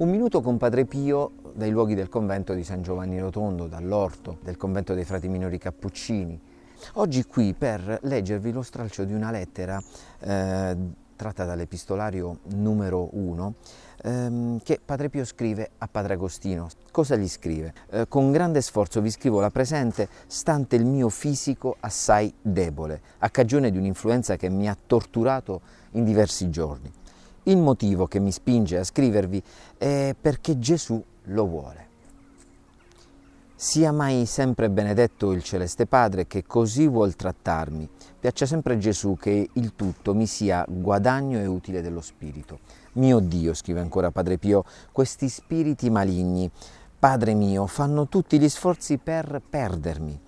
Un minuto con Padre Pio dai luoghi del convento di San Giovanni Rotondo, dall'orto del convento dei frati minori cappuccini. Oggi qui per leggervi lo stralcio di una lettera eh, tratta dall'epistolario numero 1 ehm, che Padre Pio scrive a Padre Agostino. Cosa gli scrive? Eh, con grande sforzo vi scrivo la presente, stante il mio fisico assai debole, a cagione di un'influenza che mi ha torturato in diversi giorni il motivo che mi spinge a scrivervi è perché Gesù lo vuole. Sia mai sempre benedetto il Celeste Padre che così vuol trattarmi. Piaccia sempre a Gesù che il tutto mi sia guadagno e utile dello Spirito. Mio Dio, scrive ancora Padre Pio, questi spiriti maligni, Padre mio, fanno tutti gli sforzi per perdermi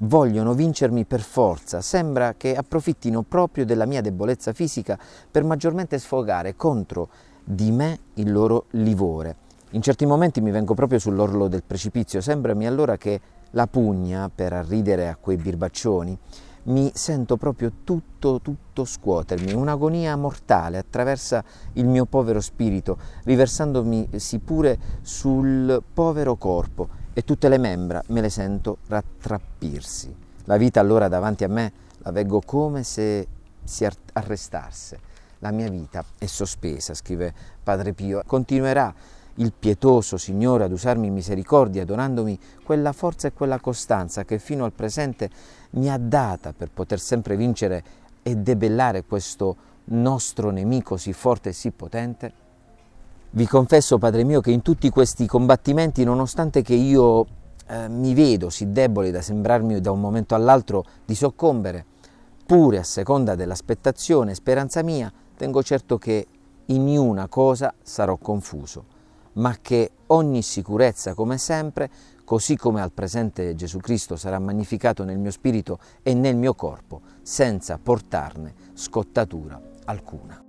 vogliono vincermi per forza, sembra che approfittino proprio della mia debolezza fisica per maggiormente sfogare contro di me il loro livore. In certi momenti mi vengo proprio sull'orlo del precipizio, sembrami allora che la pugna per arridere a quei birbaccioni, mi sento proprio tutto, tutto scuotermi, un'agonia mortale attraversa il mio povero spirito, riversandomi sì pure sul povero corpo e tutte le membra me le sento rattrappirsi. La vita allora davanti a me la veggo come se si arrestasse. La mia vita è sospesa, scrive Padre Pio. Continuerà il pietoso Signore ad usarmi in misericordia, donandomi quella forza e quella costanza che fino al presente mi ha data per poter sempre vincere e debellare questo nostro nemico sì forte e sì potente vi confesso, Padre mio, che in tutti questi combattimenti, nonostante che io eh, mi vedo sì debole da sembrarmi da un momento all'altro di soccombere, pure a seconda dell'aspettazione e speranza mia, tengo certo che in una cosa sarò confuso, ma che ogni sicurezza, come sempre, così come al presente Gesù Cristo sarà magnificato nel mio spirito e nel mio corpo, senza portarne scottatura alcuna.